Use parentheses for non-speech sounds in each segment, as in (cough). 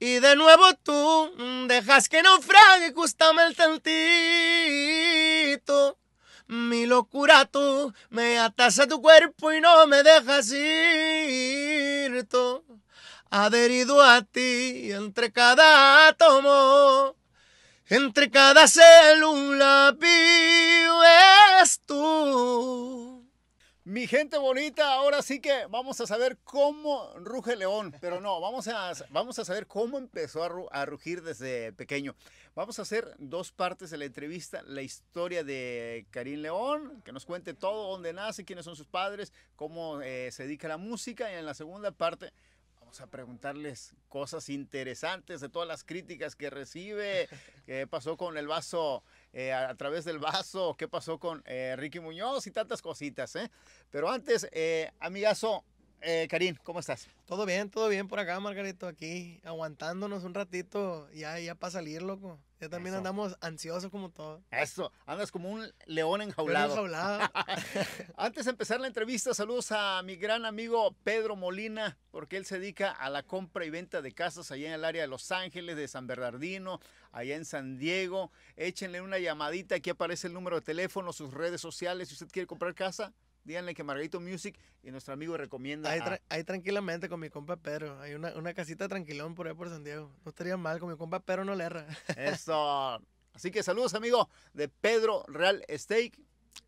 y de nuevo tú mm, dejas que naufrague justamente en ti Mi locura tú me atas a tu cuerpo y no me dejas ir. Adherido a ti entre cada átomo, entre cada célula es tú. Mi gente bonita, ahora sí que vamos a saber cómo ruge león, pero no, vamos a, vamos a saber cómo empezó a, rugir desde pequeño. Vamos a hacer dos partes de la entrevista, la historia de Karim León, que nos cuente todo, dónde nace, quiénes son sus padres, cómo eh, se dedica a la música, y en la segunda parte vamos a preguntarles cosas interesantes de todas las críticas que recibe, (laughs) qué pasó con el vaso eh, a, través del vaso, qué pasó con eh, Ricky Muñoz y tantas cositas. ¿eh? Pero antes, amigazo, eh, Karim, ¿cómo estás? Todo bien, todo bien por acá, Margarito, aquí aguantándonos un ratito, ya, ya para salir, loco. Ya también andamos ansiosos como todo. Eso, andas como un león enjaulado. León enjaulado. (laughs) Antes de empezar la entrevista, saludos a mi gran amigo Pedro Molina, porque él se dedica a la compra y venta de casas allá en el área de Los Ángeles, de San Bernardino, allá en San Diego. Échenle una llamadita, aquí aparece el número de teléfono, sus redes sociales, si usted quiere comprar casa díganle que Margarito Music y nuestro amigo recomienda. Ahí, tranquilamente con mi compa Pedro. Hay una, casita tranquilón por ahí por San Diego. No estaría mal con mi compa Pedro no le erra. (laughs) Eso. Así que saludos, amigo de Pedro Real Steak.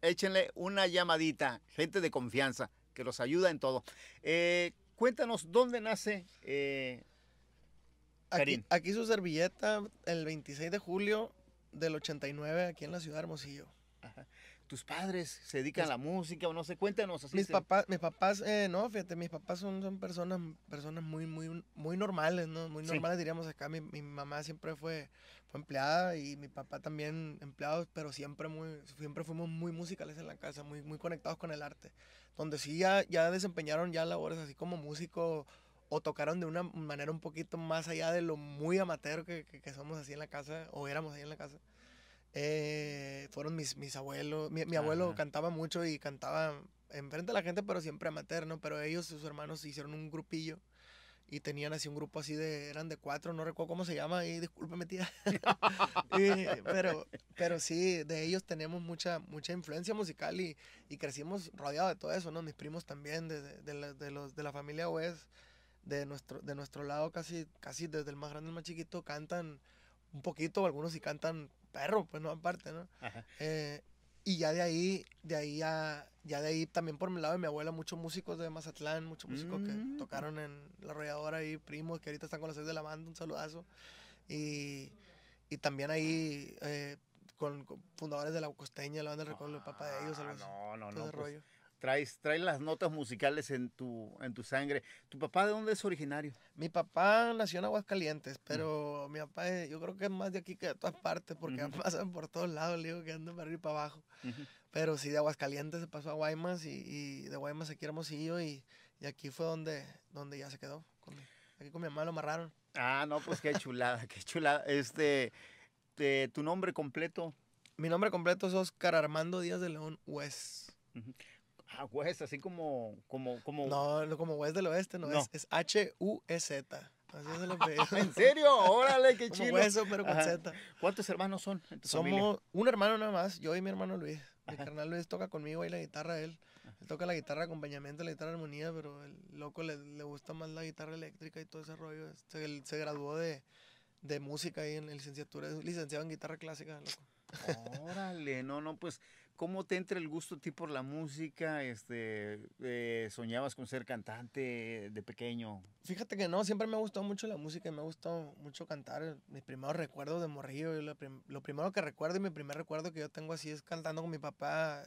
Échenle una llamadita. Gente de confianza que los ayuda en todo. Eh, cuéntanos dónde nace. Eh, Karim? Aquí, su servilleta el 26 de julio del 89 aquí en la ciudad de Hermosillo. Ajá tus padres se dedican a la música o no sé, cuéntanos. Así mis, papás, mis papás, eh, no, fíjate, mis papás son, son personas, personas muy, muy, muy normales, ¿no? Muy normales, diríamos acá. Mi, mamá siempre fue, empleada y mi papá también empleado, pero siempre, muy, siempre fuimos muy musicales en la casa, muy, muy conectados con el arte. Donde sí ya, ya desempeñaron ya labores así como músico o tocaron de una manera un poquito más allá de lo muy amateur que, que somos así en la casa o éramos ahí en la casa. Eh, fueron mis, mis abuelos. Mi, abuelo cantaba mucho y cantaba enfrente a la gente, pero siempre amateur, Pero ellos, sus hermanos, hicieron un grupillo y tenían así un grupo así de, eran de cuatro, no recuerdo cómo se llama, y discúlpeme tía. (laughs) pero, pero sí, de ellos tenemos mucha, mucha influencia musical y, crecimos rodeados de todo eso, ¿no? Mis primos también, de, la, los, de la familia West, de nuestro, de nuestro lado casi, casi desde el más grande al más chiquito, cantan un poquito, algunos sí cantan Perro, pues no aparte, ¿no? Eh, y ya de ahí, de ahí a ya de ahí también por mi lado de mi abuela, muchos músicos de Mazatlán, muchos músicos que mm. tocaron en la Rolladora y primos que ahorita están con las seis de la banda, un saludazo. Y, también ahí eh, con, fundadores de la costeña, la banda del recuerdo, el papá de ellos, ah, No, pues, rollo traes, las notas musicales en tu, en tu sangre. ¿Tu papá de dónde es originario? Mi papá nació en Aguascalientes, mm. pero mi papá eh, yo creo que es más de aquí que de todas partes, porque pasan por todos lados, le digo que andan para arriba y para abajo. Pero sí, de Aguascalientes se pasó a Guaymas y, de Guaymas aquí a Hermosillo y, aquí fue donde, donde ya se quedó. aquí con mi mamá lo amarraron. Ah, no, pues qué chulada, qué chulada. Este, de tu nombre completo. Mi nombre completo es Oscar Armando Díaz de León Hues. Ah, así como, como, como. No, como juez del Oeste, no, es, es H-U-E-Z. Así es lo (laughs) ¿En serio? Órale, qué (laughs) chido. hueso, pero con Z. ¿Cuántos hermanos son? Somos un hermano nada más, yo y mi hermano Luis. Mi carnal Luis toca conmigo ahí la guitarra, él. Él toca la guitarra acompañamiento, la guitarra armonía, pero el loco le, gusta más la guitarra eléctrica y todo ese rollo. Se, este, él, se graduó de, de música ahí en licenciatura, licenciado en guitarra clásica, loco. Órale, no, no, pues, ¿cómo te entra el gusto a ti por la música? Este, eh, ¿Soñabas con ser cantante de pequeño? Fíjate que no, siempre me ha gustado mucho la música y me ha gustado mucho cantar. mi primeros recuerdo de morrillo, lo, primero que recuerdo y mi primer recuerdo que yo tengo así es cantando con mi papá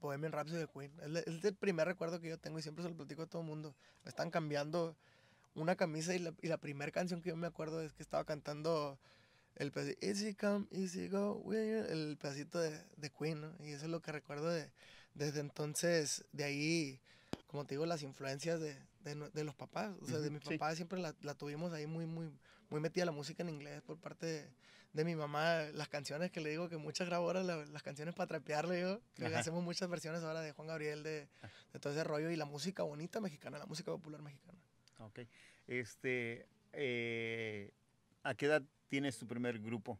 Bohemian Rhapsody de Queen. Es, el primer recuerdo que yo tengo y siempre se lo platico a todo el mundo. Me están cambiando una camisa y la primera canción que yo me acuerdo es que estaba cantando el pedacito, el pedacito de, de, Queen, ¿no? Y eso es lo que recuerdo de, desde entonces, de ahí, como te digo, las influencias de, de, los papás, o sea, de mis papás siempre la, tuvimos ahí muy, muy, muy metida la música en inglés por parte de, mi mamá, las canciones que le digo que muchas grabó ahora, las canciones para trapearle yo, que hacemos muchas versiones ahora de Juan Gabriel, de, de todo ese rollo y la música bonita mexicana, la música popular mexicana. Ok, este, eh, ¿a qué edad ¿Tienes tu primer grupo?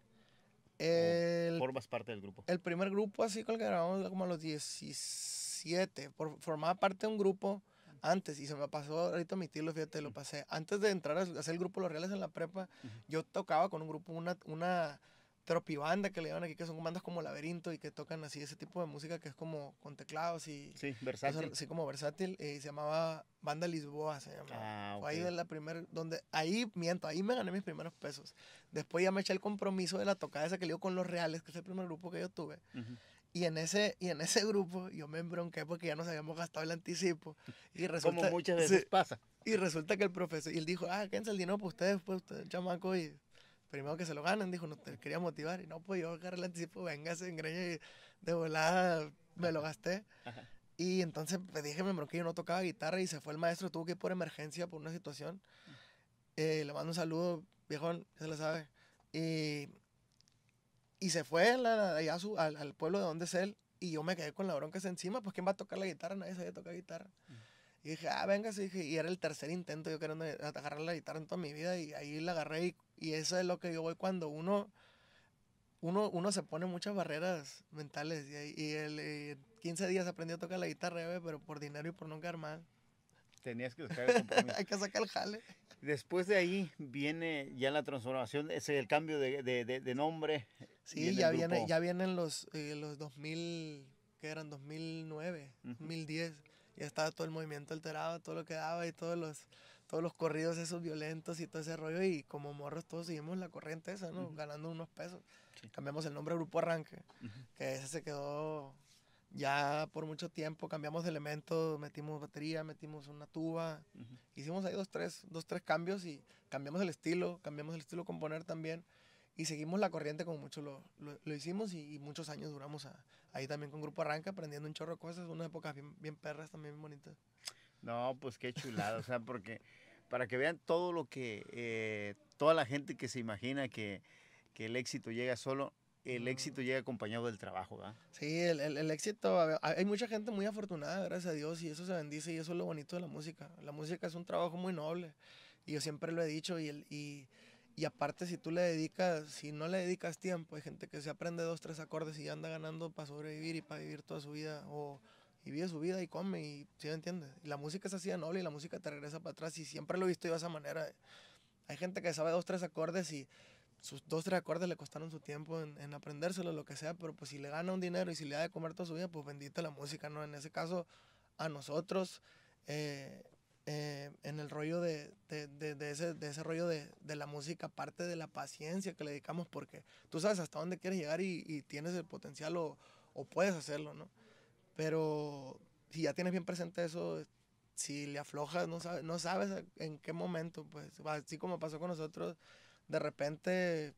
¿Formas parte del grupo? El primer grupo, así que grabamos como a los 17. formaba parte de un grupo antes y se me pasó ahorita mi tío fíjate, lo pasé. Antes de entrar a hacer el grupo Los Reales en la prepa, yo tocaba con un grupo, una, una tropibanda que le llaman aquí, que son bandas como laberinto y que tocan así ese tipo de música que es como con teclados y... Sí, versátil. sí, como versátil. y eh, se llamaba Banda Lisboa, se llamaba. Ah, ahí de la primera, donde ahí, miento, ahí me gané mis primeros pesos. Después ya me eché el compromiso de la tocada esa que le dio con Los Reales, que es el primer grupo que yo tuve. Y en, ese, y en ese grupo yo me embronqué porque ya nos habíamos gastado el anticipo. Y (laughs) resulta, Como muchas veces pasa. Y resulta que el profesor, y él dijo, ah, quédense el dinero para ustedes, pues ustedes, chamaco, y primero que se lo ganan, dijo, no te quería motivar. Y no, pues yo agarré el anticipo, venga, se y de volada, me lo gasté. Y entonces pues, dije, me que yo no tocaba guitarra y se fue el maestro, tuvo que ir por emergencia, por una situación. Eh, le mando un saludo, viejón, ya se lo sabe. Y, y se fue allá su, al, pueblo de donde es él y yo me quedé con la bronca encima, pues ¿quién va a tocar la guitarra? Nadie sabía tocar guitarra. Y dije, ah, venga. sí y era el tercer intento yo queriendo agarrar la guitarra en toda mi vida y ahí la agarré y, y eso es lo que yo voy cuando uno, uno, uno se pone muchas barreras mentales y, y el, 15 eh, días aprendí a tocar la guitarra, pero por dinero y por no quedar mal. Tenías que sacar el (laughs) Hay que sacar el jale. Después de ahí viene ya la transformación, es el cambio de, de, de, nombre. Sí, ya, viene, ya vienen los, eh, los 2000, que eran 2009, 2010 y estaba todo el movimiento alterado, todo lo que daba y todos los, todos los corridos esos violentos y todo ese rollo. Y como morros todos seguimos la corriente esa, Ganando unos pesos. Cambiamos el nombre a Grupo Arranque, que ese se quedó ya por mucho tiempo. Cambiamos de elementos, metimos batería, metimos una tuba. Hicimos ahí dos tres, dos, tres cambios y cambiamos el estilo, cambiamos el estilo componer también y seguimos la corriente como muchos lo, lo, hicimos y, muchos años duramos ahí también con Grupo Arranca aprendiendo un chorro de cosas, unas épocas bien, bien perras también bonitas. No, pues qué chulada, o sea, porque para que vean todo lo que, eh, toda la gente que se imagina que, que el éxito llega solo, el éxito llega acompañado del trabajo, ¿verdad? Sí, el, el, el, éxito, hay mucha gente muy afortunada, gracias a Dios, y eso se bendice y eso es lo bonito de la música. La música es un trabajo muy noble, y yo siempre lo he dicho, y, el, y y aparte, si tú le dedicas, si no le dedicas tiempo, hay gente que se aprende dos, tres acordes y ya anda ganando para sobrevivir y para vivir toda su vida. O, y vive su vida y come, y ¿sí me entiendes? Y la música es así de noble y la música te regresa para atrás. Y siempre lo he visto yo de esa manera. Hay gente que sabe dos, tres acordes y sus dos, tres acordes le costaron su tiempo en, en aprendérselo, lo que sea. Pero pues si le gana un dinero y si le da de comer toda su vida, pues bendita la música, ¿no? En ese caso, a nosotros. Eh, eh, en el rollo de, de, de, de ese, rollo de, la música, aparte de la paciencia que le dedicamos, porque tú sabes hasta dónde quieres llegar y, y tienes el potencial o, o, puedes hacerlo, ¿no? Pero si ya tienes bien presente eso, si le aflojas, no sabes, no sabes en qué momento, pues así como pasó con nosotros, de repente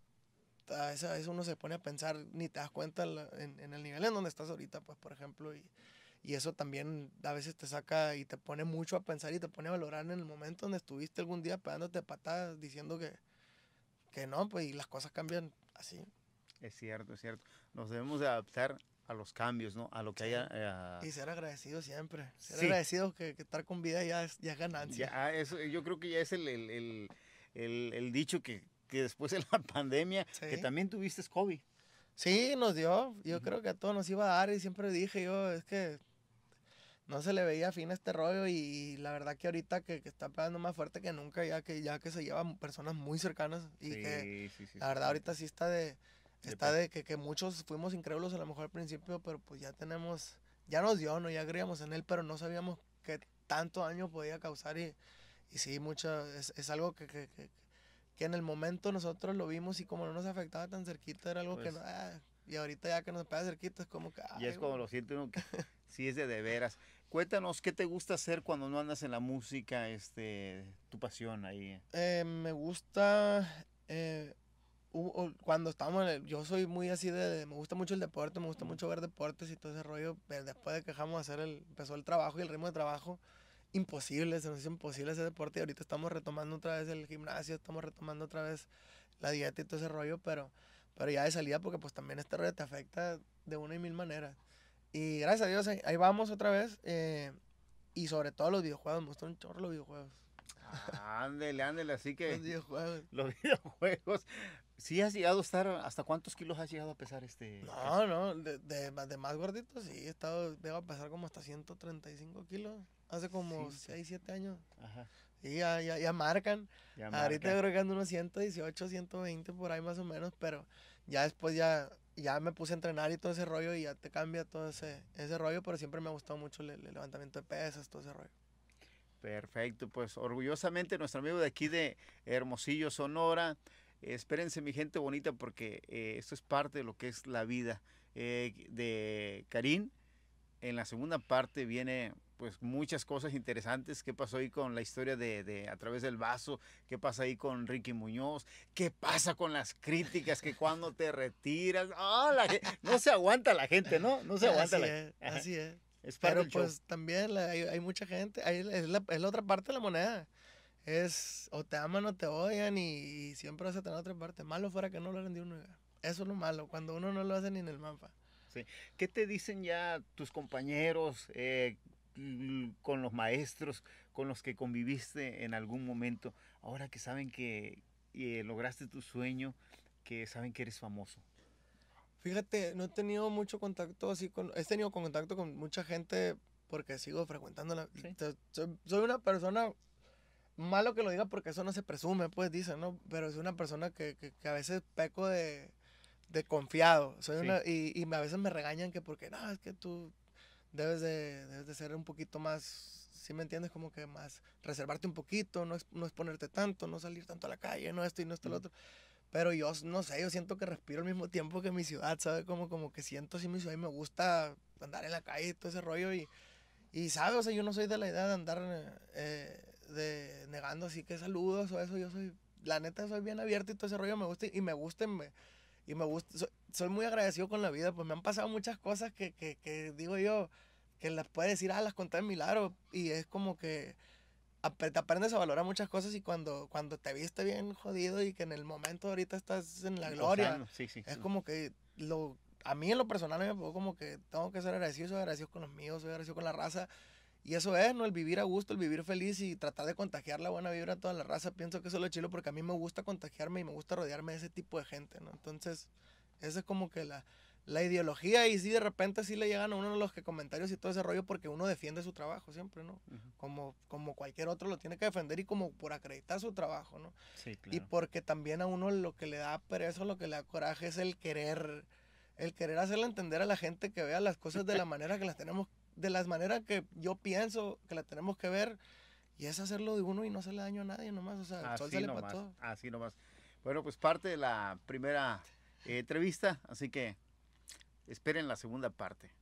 a veces, uno se pone a pensar, ni te das cuenta en, en el nivel en donde estás ahorita, pues por ejemplo, y, y eso también a veces te saca y te pone mucho a pensar y te pone a valorar en el momento donde estuviste algún día pegándote patadas diciendo que, que no, pues y las cosas cambian así. Es cierto, es cierto. Nos debemos de adaptar a los cambios, ¿no? A lo que haya... Eh, y ser agradecido siempre. Ser agradecido que, estar con vida ya es, ya ganancia. Ya, ah, eso, yo creo que ya es el, el, el, el, dicho que, que, después de la (laughs) pandemia, que también tuviste COVID. Sí, nos dio. Yo creo que a todos nos iba a dar y siempre dije yo, es que no se le veía fin a este rollo y la verdad que ahorita que, que, está pegando más fuerte que nunca, ya que, ya que se llevan personas muy cercanas y que la verdad ahorita sí está de, está de que, muchos fuimos incrédulos a lo mejor al principio, pero pues ya tenemos, ya nos dio, ¿no? ya creíamos en él, pero no sabíamos qué tanto daño podía causar y, y sí, es, algo que, que, en el momento nosotros lo vimos y como no nos afectaba tan cerquita, era algo que pues no... Ah, y ahorita ya que nos pega cerquita es como que... y es como lo siento uno que (laughs) sí es de de veras. Cuéntanos, ¿qué te gusta hacer cuando no andas en la música, este, tu pasión ahí? Eh, me gusta, eh, cuando estamos, yo soy muy así de, me gusta mucho el deporte, me gusta mucho ver deportes y todo ese rollo, pero después de que dejamos hacer el, empezó el trabajo y el ritmo de trabajo, imposible, se nos hizo imposible hacer deporte y ahorita estamos retomando otra vez el gimnasio, estamos retomando otra vez la dieta y todo ese rollo, pero, pero ya de salida porque pues también este rollo te afecta de una y mil maneras. Y gracias a Dios, ahí vamos otra vez. Eh, y sobre todo los videojuegos, me gustan un chorro los videojuegos. Ah, ándele, ándele, así que. Los videojuegos. (laughs) Los videojuegos. Sí, has llegado a estar. ¿Hasta cuántos kilos has llegado a pesar este.? No, no, de, de, más gordito sí, he estado. Debo a pesar como hasta 135 kilos. Hace como 6, 7 años. Ajá. Y ya, ya, marcan. Ahorita creo que ando unos 118, 120 por ahí más o menos, pero ya después ya ya me puse a entrenar y todo ese rollo y ya te cambia todo ese, rollo, pero siempre me ha gustado mucho el, levantamiento de pesas, todo ese rollo. Perfecto, pues orgullosamente nuestro amigo de aquí de Hermosillo, Sonora. espérense mi gente bonita porque eh, esto es parte de lo que es la vida eh, de Karim. En la segunda parte viene pues muchas cosas interesantes. ¿Qué pasó ahí con la historia de, de, A través del vaso? ¿Qué pasa ahí con Ricky Muñoz? ¿Qué pasa con las críticas? ¿Que cuando te retiras? ¡ah, la no se aguanta la gente, ¿no? No se aguanta así la gente. Así es. Pero pues también hay, mucha gente. es, la, otra parte de la moneda. Es o te aman o te odian y, siempre vas a otra parte. Malo fuera que no lo de uno. Eso es lo malo, cuando uno no lo hace ni en el mapa. Sí. ¿Qué te dicen ya tus compañeros? Eh, con los maestros con los que conviviste en algún momento, ahora que saben que eh, lograste tu sueño, que saben que eres famoso? Fíjate, no he tenido mucho contacto así He tenido contacto con mucha gente porque sigo frecuentando la... Soy, una persona malo que lo diga porque eso no se presume, pues dicen, ¿no? Pero soy una persona que, que, a veces peco de, confiado. Soy una, y, y, a veces me regañan que porque, no, es que tú debes de, debes de ser un poquito más, si me entiendes, como que más reservarte un poquito, no, no exponerte tanto, no salir tanto a la calle, no esto y no esto y lo otro. Pero yo, no sé, yo siento que respiro al mismo tiempo que mi ciudad, ¿sabes? Como, como que siento si mi ciudad me gusta andar en la calle y todo ese rollo. Y, y ¿sabes? O sea, yo no soy de la idea de andar eh, de, negando así que saludos o eso. Yo soy, la neta, soy bien abierto y todo ese rollo me gusta. Y, me gusta, me, y me gusta, soy, muy agradecido con la vida, pues me han pasado muchas cosas que, que, que digo yo, que las puedes decir, ah, las conté en milagro, y es como que te aprendes a valorar muchas cosas y cuando, cuando te viste bien jodido y que en el momento ahorita estás en la gloria, es como que lo, a mí en lo personal me puedo como que tengo que ser agradecido, soy agradecido con los míos, soy agradecido con la raza, y eso es, ¿no? El vivir a gusto, el vivir feliz y tratar de contagiar la buena vibra a toda la raza. Pienso que eso es lo chilo porque a mí me gusta contagiarme y me gusta rodearme de ese tipo de gente, ¿no? Entonces, esa es como que la, ideología y sí, de repente sí le llegan a uno los que comentarios y todo ese rollo porque uno defiende su trabajo siempre, ¿no? como, como cualquier otro lo tiene que defender y como por acreditar su trabajo, ¿no? Sí, claro. Y porque también a uno lo que le da pereza, lo que le da coraje es el querer, el querer hacerle entender a la gente que vea las cosas de la (laughs) manera que las tenemos que de las maneras que yo pienso que la tenemos que ver. Y es hacerlo de uno y no hacerle daño a nadie nomás. O sea, así sale para todo. Así nomás. Bueno, pues parte de la primera eh, entrevista. Así que esperen la segunda parte.